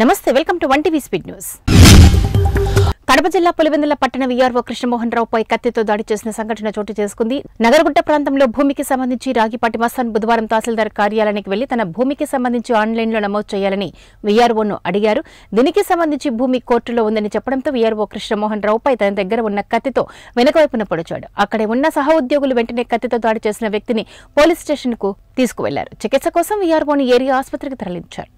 నమస్తే welcome to one TV speed news Kadapa జిల్లా పులివెందుల పట్టణ వీఆర్ఓ కృష్ణమోహన్ రావుపై కత్తితో దాడి చేసిన సంఘటన చోటు చేసుకుంది నగరగుట్ట ప్రాంతంలో భూమికి సంబంధించి రాగిపాటి మస్తాన్ బుధవారం తహసీల్దార్ కార్యాలయానికి వెళ్లి తన భూమికి సంబంధించి ఆన్లైన్లో నమోదు చేయాలని వీఆర్ఓను అడిగారు దీనికి సంబంధించి భూమి కోర్టులో ఉందని చెప్పడంతో వీఆర్ఓ కృష్ణమోహన్ తన దగ్గర ఉన్న కత్తితో వెనుకవైపున పొడిచాడు అక్కడే ఉన్న ఉద్యోగులు వెంటనే కత్తితో దాడి చేసిన వ్యక్తిని పోలీస్ స్టేషన్కు తీసుకువెళ్లారు చికిత్స కోసం వీఆర్ఓను ఏరియా ఆసుపత్రికి తరలించారు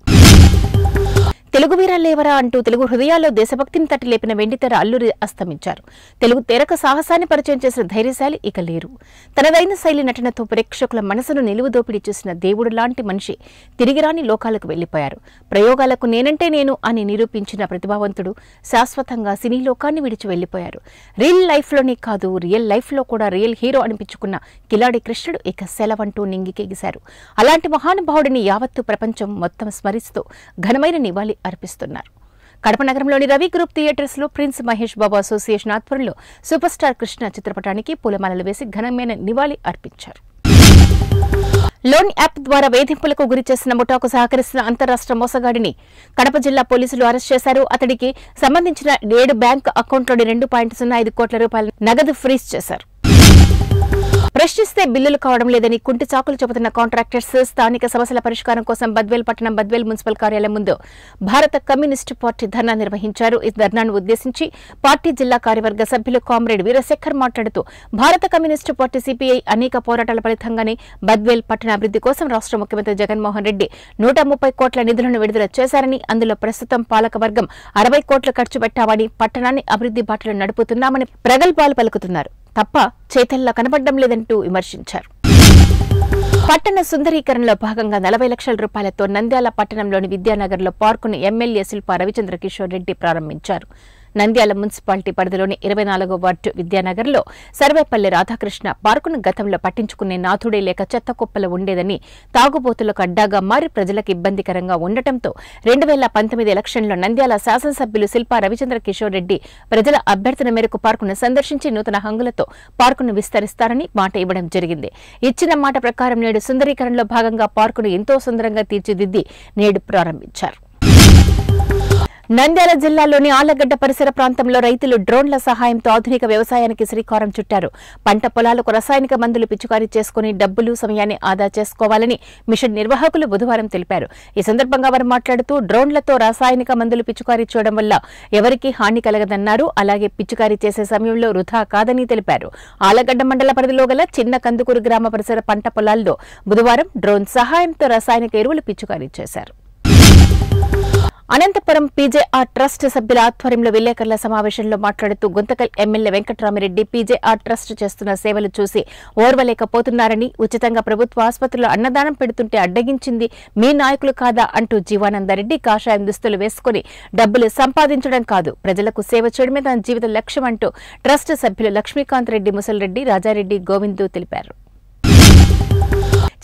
తెలుగు వీరాలేవరా అంటూ తెలుగు హృదయాల్లో దేశభక్తిని తట్టి లేపిన వెండితెర అల్లూరి అస్తమించారు తెలుగు తెరకు సాహసాన్ని పరిచయం చేసిన ధైర్యశాలి ఇక లేరు తనదైన శైలి నటనతో ప్రేక్షకుల మనసును నిలువు దోపిడీ చేసిన దేవుడు లాంటి మనిషి తిరిగిరాని లోకాలకు వెళ్లిపోయారు ప్రయోగాలకు నేనంటే నేను అని నిరూపించిన ప్రతిభావంతుడు శాశ్వతంగా సినీ లోకాన్ని విడిచి వెళ్లిపోయారు రియల్ లైఫ్లోనే కాదు రియల్ లైఫ్లో కూడా రియల్ హీరో అనిపించుకున్న కిలాడి కృష్ణుడు ఇక సెలవంటూ నింగికేగిశారు అలాంటి మహానుభావుడిని యావత్తు ప్రపంచం మొత్తం స్మరిస్తూ ఘనమైన నివాళి అర్పిస్తున్నారు కడప నగరంలోని రవి గ్రూప్ థియేటర్స్ లో ప్రిన్స్ మహేష్ బాబు అసోసియేషన్ ఆధ్వర్యంలో సూపర్ స్టార్ కృష్ణ చిత్రపటానికి పూలమాలలు వేసి ఘనమైన నివాళి అర్పించారు లోన్ యాప్ ద్వారా వేధింపులకు గురి చేసిన ముఠాకు సహకరిస్తున్న అంతరాష్ట్ర మోసగాడిని కడప జిల్లా పోలీసులు అరెస్ట్ చేశారు అతడికి సంబంధించిన ఏడు బ్యాంక్ అకౌంట్లోని రెండు పాయింట్ సున్నా ఐదు కోట్ల రూపాయల నగదు ఫ్రీజ్ చేశారు ప్రశ్నిస్తే బిల్లులు కావడం లేదని కుంటి చాకులు చెబుతున్న కాంట్రాక్టర్స్ స్థానిక సమస్యల పరిష్కారం కోసం బద్వేల్ పట్టణం బద్వేల్ మున్సిపల్ కార్యాలయం ముందు భారత కమ్యూనిస్టు పార్టీ ధర్నా నిర్వహించారు ఈ ధర్నాను ఉద్దేశించి పార్టీ జిల్లా కార్యవర్గ సభ్యులు కామ్రేడ్ వీరశేఖర్ మాట్లాడుతూ భారత కమ్యూనిస్టు పార్టీ సిపిఐ అనేక పోరాటాల ఫలితంగానే బద్వేల్ పట్టణ అభివృద్ది కోసం రాష్ట ముఖ్యమంత్రి జగన్మోహన్ రెడ్డి నూట ముప్పై కోట్ల నిధులను విడుదల చేశారని అందులో ప్రస్తుతం పాలకవర్గం అరవై కోట్లు ఖర్చు పెట్టామని పట్టణాన్ని అభివృద్ది బాటలు నడుపుతున్నామని ప్రగల్భాలు పలుకుతున్నారు తప్ప చేతల్లా కనపడడం లేదంటూ విమర్శించారు పట్టణ సుందరీకరణలో భాగంగా నలభై లక్షల రూపాయలతో నంద్యాల పట్టణంలోని విద్యానగర్లో పార్కును ఎమ్మెల్యే శిల్ప రవిచంద్ర కిషోర్ రెడ్డి ప్రారంభించారు నంద్యాల మున్సిపాలిటీ పరిధిలోని ఇరవై నాలుగో వార్డు విద్యానగర్లో సర్వేపల్లి రాధాకృష్ణ పార్కును గతంలో పట్టించుకునే నాథుడే లేక చెత్త కుప్పలు ఉండేదని తాగుబోతులకు అడ్డాగా మారి ప్రజలకు ఇబ్బందికరంగా ఉండటంతో రెండు వేల పంతొమ్మిది ఎలక్షన్లో నంద్యాల శాసనసభ్యులు శిల్పా రవిచంద్ర కిషోర్ రెడ్డి ప్రజల అభ్యర్థన మేరకు పార్కును సందర్శించి నూతన హంగులతో పార్కును విస్తరిస్తారని మాట ఇవ్వడం జరిగింది ఇచ్చిన మాట ప్రకారం నేడు సుందరీకరణలో భాగంగా పార్కును ఎంతో సుందరంగా తీర్చిదిద్ది నేడు ప్రారంభించారు నంద్యాల జిల్లాలోని ఆలగడ్డ పరిసర ప్రాంతంలో రైతులు డ్రోన్ల సహాయంతో ఆధునిక వ్యవసాయానికి శ్రీకారం చుట్టారు పంట పొలాలకు రసాయనిక మందులు పిచికారీ చేసుకుని డబ్బులు సమయాన్ని ఆదా చేసుకోవాలని మిషన్ నిర్వాహకులు బుధవారం తెలిపారు ఈ సందర్భంగా వారు మాట్లాడుతూ డ్రోన్లతో రసాయనిక మందులు పిచికారీ చేయడం వల్ల ఎవరికీ హాని కలగదన్నారు అలాగే పిచికారీ చేసే సమయంలో వృధా కాదని తెలిపారు ఆలగడ్డ మండల పరిధిలో గల చిన్న కందుకూరు గ్రామ పరిసర పంట పొలాల్లో బుధవారం డ్రోన్ సహాయంతో రసాయనిక ఎరువులు పిచికారీ చేశారు అనంతపురం పీజేఆర్ ట్రస్ట్ సభ్యుల ఆధ్వర్యంలో విలేకరుల సమావేశంలో మాట్లాడుతూ Guntakal MLA Venkatarami Reddy PJR trust చేస్తున్న సేవలు చూసి ఓర్వలేకపోతున్నారని ఉచితంగా ప్రభుత్వ ఆసుపత్రిలో అన్నదానం పెడుతుంటే అడ్డగించింది మీ నాయకులు కాదా అంటూ జీవానందరెడ్డి కాషాయం దుస్తులు వేసుకుని డబ్బులు సంపాదించడం కాదు ప్రజలకు సేవ చేయడమే తన జీవిత లక్ష్యం అంటూ ట్రస్ట్ సభ్యులు లక్ష్మీకాంత్ రెడ్డి ముసలిరెడ్డి రాజారెడ్డి గోవిందు తెలిపారు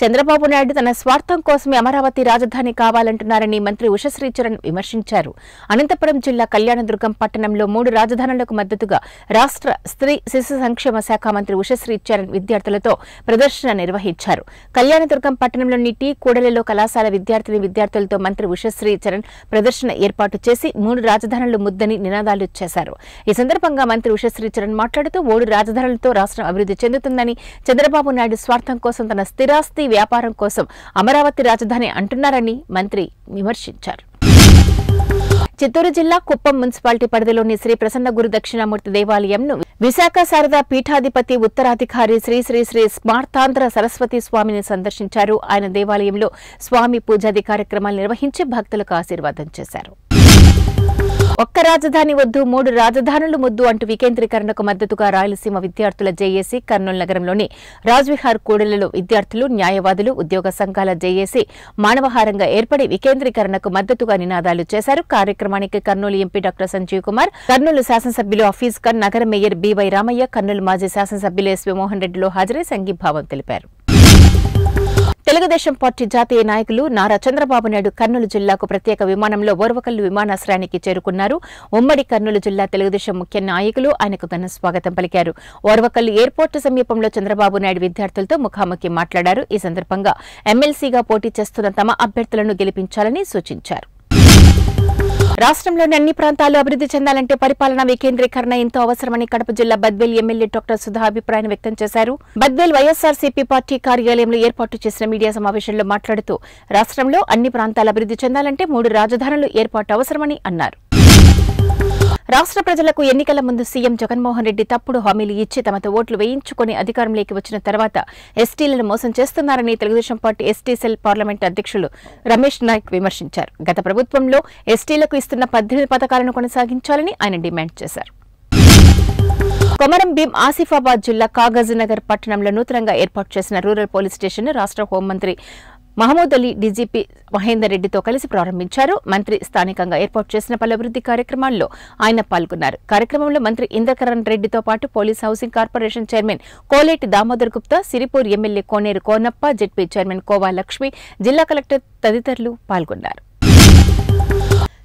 చంద్రబాబు నాయుడు తన స్వార్థం కోసమే అమరావతి రాజధాని కావాలంటున్నారని మంత్రి ఉషశ్రీచరణ్ విమర్శించారు అనంతపురం జిల్లా కళ్యాణదుర్గం పట్టణంలో మూడు రాజధానులకు మద్దతుగా రాష్ట్ర స్త్రీ శిశు సంక్షేమ శాఖ మంత్రి ఉషశ్రీచరణ్ విద్యార్థులతో ప్రదర్శన నిర్వహించారు కళ్యాణదుర్గం పట్టణంలోని టీ కూడలిలో కళాశాల విద్యార్థిని విద్యార్థులతో మంత్రి ఉషశ్రీచరణ్ ప్రదర్శన ఏర్పాటు చేసి మూడు రాజధానులు ముద్దని నినాదాలు చేశారు ఈ సందర్భంగా మంత్రి ఉషశ్రీ చరణ్ మాట్లాడుతూ ఓడు రాజధానులతో రాష్ట్రం అభివృద్ధి చెందుతుందని చంద్రబాబు నాయుడు స్వార్థం కోసం తన స్థిరాస్తి వ్యాపారం కోసం అమరావతి రాజధాని అంటున్నారని మంత్రి విమర్శించారు చిత్తూరు జిల్లా కుప్పం మున్సిపాలిటీ పరిధిలోని శ్రీ ప్రసన్న గురు దక్షిణామూర్తి దేవాలయంను విశాఖ శారదా పీఠాధిపతి ఉత్తరాధికారి శ్రీ శ్రీ శ్రీ స్మార్తాంధ్ర సరస్వతి స్వామిని సందర్శించారు ఆయన దేవాలయంలో స్వామి పూజాది కార్యక్రమాలు నిర్వహించి భక్తులకు ఆశీర్వాదం చేశారు ఒక్క రాజధాని వద్దు మూడు రాజధానులు ముద్దు అంటూ వికేంద్రీకరణకు మద్దతుగా రాయలసీమ విద్యార్థుల జేఏసీ కర్నూలు నగరంలోని రాజ్విహార్ కూడలిలో విద్యార్థులు న్యాయవాదులు ఉద్యోగ సంఘాల జేఏసీ మానవహారంగా ఏర్పడి వికేంద్రీకరణకు మద్దతుగా నినాదాలు చేశారు కార్యక్రమానికి కర్నూలు ఎంపీ డాక్టర్ సంజీవ్ కుమార్ కర్నూలు శాసనసభ్యులు అఫీజ్ ఖాన్ నగర మేయర్ బీవై రామయ్య కర్నూలు మాజీ శాసనసభ్యులు ఎస్వీ మోహన్ రెడ్డిలో హాజరై సంఘీభావం తెలిపారు తెలుగుదేశం పార్టీ జాతీయ నాయకులు నారా చంద్రబాబు నాయుడు కర్నూలు జిల్లాకు ప్రత్యేక విమానంలో ఓర్వకల్లు విమానాశ్రయానికి చేరుకున్నారు ఉమ్మడి కర్నూలు జిల్లా తెలుగుదేశం ముఖ్య నాయకులు ఆయనకు ఘన స్వాగతం పలికారు ఓర్వకల్లు ఎయిర్పోర్టు సమీపంలో చంద్రబాబు నాయుడు విద్యార్థులతో ముఖాముఖి మాట్లాడారు ఈ సందర్భంగా ఎమ్మెల్సీగా పోటీ చేస్తున్న తమ అభ్యర్థులను గెలిపించాలని సూచించారు రాష్ట్రంలోని అన్ని ప్రాంతాలు అభివృద్ధి చెందాలంటే పరిపాలన వికేంద్రీకరణ ఎంతో అవసరమని కడప జిల్లా బద్వేల్ ఎమ్మెల్యే డాక్టర్ సుధా అభిప్రాయం వ్యక్తం చేశారు బద్వేల్ వైఎస్ఆర్సీపీ పార్టీ కార్యాలయంలో ఏర్పాటు చేసిన మీడియా సమావేశంలో మాట్లాడుతూ రాష్ట్రంలో అన్ని ప్రాంతాలు అభివృద్ధి చెందాలంటే మూడు రాజధానులు ఏర్పాటు అవసరమని అన్నారు రాష్ట్ర ప్రజలకు ఎన్నికల ముందు సీఎం జగన్మోహన్ రెడ్డి తప్పుడు హామీలు ఇచ్చి తమతో ఓట్లు వేయించుకుని అధికారంలోకి వచ్చిన తర్వాత ఎస్టీలను మోసం చేస్తున్నారని Telugu Desam party ST cell parliament అధ్యక్షులు రమేష్ నాయక్ విమర్శించారు గత ప్రభుత్వంలో ఎస్టీలకు ఇస్తున్న పద్దెనిమిది పథకాలను కొనసాగించాలని ఆయన డిమాండ్ చేశారు కొమరం భీం ఆసిఫాబాద్ జిల్లా నగర్ పట్టణంలో నూతనంగా ఏర్పాటు చేసిన రూరల్ పోలీస్ స్టేషన్ రాష్ట్ర హోంమంత్రి మహమూద్ అలీ డీజీపీ మహేందర్ రెడ్డితో కలిసి ప్రారంభించారు మంత్రి స్థానికంగా ఏర్పాటు చేసిన పలు అభివృద్ధి కార్యక్రమాల్లో ఆయన పాల్గొన్నారు కార్యక్రమంలో మంత్రి ఇంద్రకరణ్ రెడ్డితో పాటు police housing corporation chairman Koleti Damodar Gupta Sirpur MLA Koneru Konappa ZP chairman Kova Lakshmi జిల్లా కలెక్టర్ తదితరులు పాల్గొన్నారు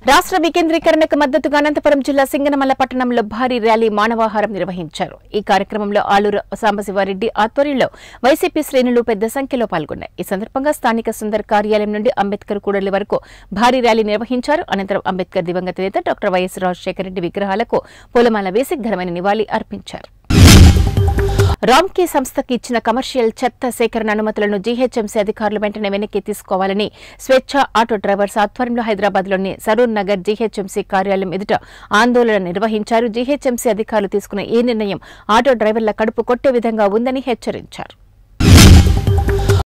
రాష్ట్ర వికేంద్రీకరణకు మద్దతుగా అనంతపురం జిల్లా సింగనమల్ల పట్టణంలో భారీ ర్యాలీ మానవాహారం నిర్వహించారు ఈ కార్యక్రమంలో ఆలూరు సాంబశివారెడ్డి ఆధ్వర్యంలో వైసీపీ శ్రేణులు పెద్ద సంఖ్యలో పాల్గొన్నారు ఈ సందర్భంగా స్థానిక సుందర్ కార్యాలయం నుండి అంబేద్కర్ కూడలి వరకు భారీ ర్యాలీ నిర్వహించారు అనంతరం అంబేద్కర్ దివంగత నేత డాక్టర్ వైఎస్ రాజశేఖర రెడ్డి విగ్రహాలకు పూలమాల వేసి ఘనమైన నివాళి అర్పించారు రామ్కే సంస్థకి ఇచ్చిన కమర్షియల్ చెత్త సేకరణ అనుమతులను జీహెచ్ఎంసీ అధికారులు వెంటనే వెనక్కి తీసుకోవాలని స్వేచ్ఛ ఆటో డ్రైవర్స్ ఆధ్వర్యంలో హైదరాబాద్లోని సరూర్ నగర్ జీహెచ్ఎంసీ కార్యాలయం ఎదుట ఆందోళన నిర్వహించారు జీహెచ్ఎంసీ అధికారులు తీసుకున్న ఈ నిర్ణయం ఆటో డ్రైవర్ల కడుపు కొట్టే విధంగా ఉందని హెచ్చరించారు